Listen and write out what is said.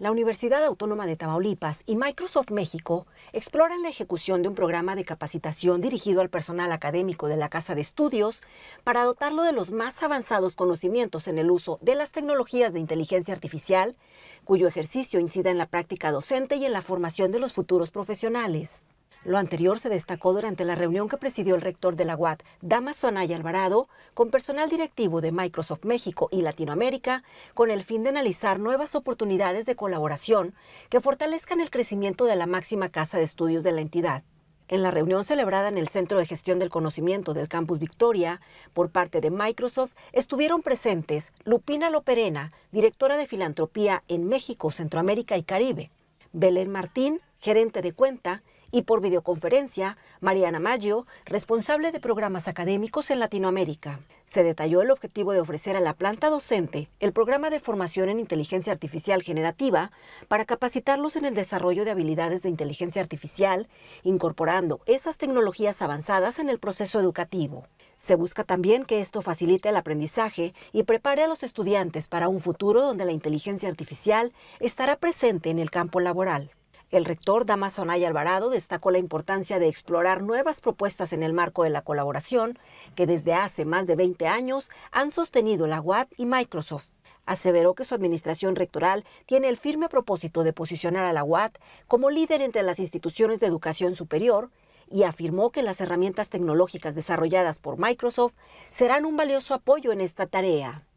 La Universidad Autónoma de Tamaulipas y Microsoft México exploran la ejecución de un programa de capacitación dirigido al personal académico de la Casa de Estudios para dotarlo de los más avanzados conocimientos en el uso de las tecnologías de inteligencia artificial, cuyo ejercicio incida en la práctica docente y en la formación de los futuros profesionales. Lo anterior se destacó durante la reunión que presidió el rector de la UAT, Damaso Anaya Alvarado, con personal directivo de Microsoft México y Latinoamérica, con el fin de analizar nuevas oportunidades de colaboración que fortalezcan el crecimiento de la máxima casa de estudios de la entidad. En la reunión celebrada en el Centro de Gestión del Conocimiento del Campus Victoria, por parte de Microsoft, estuvieron presentes Lupina Loperena, directora de Filantropía en México, Centroamérica y Caribe, Belén Martín, gerente de cuenta, y por videoconferencia Mariana Maggio, responsable de programas académicos en Latinoamérica. Se detalló el objetivo de ofrecer a la planta docente el programa de formación en inteligencia artificial generativa para capacitarlos en el desarrollo de habilidades de inteligencia artificial, incorporando esas tecnologías avanzadas en el proceso educativo. Se busca también que esto facilite el aprendizaje y prepare a los estudiantes para un futuro donde la inteligencia artificial estará presente en el campo laboral. El rector Damaso Alvarado destacó la importancia de explorar nuevas propuestas en el marco de la colaboración que desde hace más de 20 años han sostenido la UAT y Microsoft. Aseveró que su administración rectoral tiene el firme propósito de posicionar a la UAT como líder entre las instituciones de educación superior y afirmó que las herramientas tecnológicas desarrolladas por Microsoft serán un valioso apoyo en esta tarea.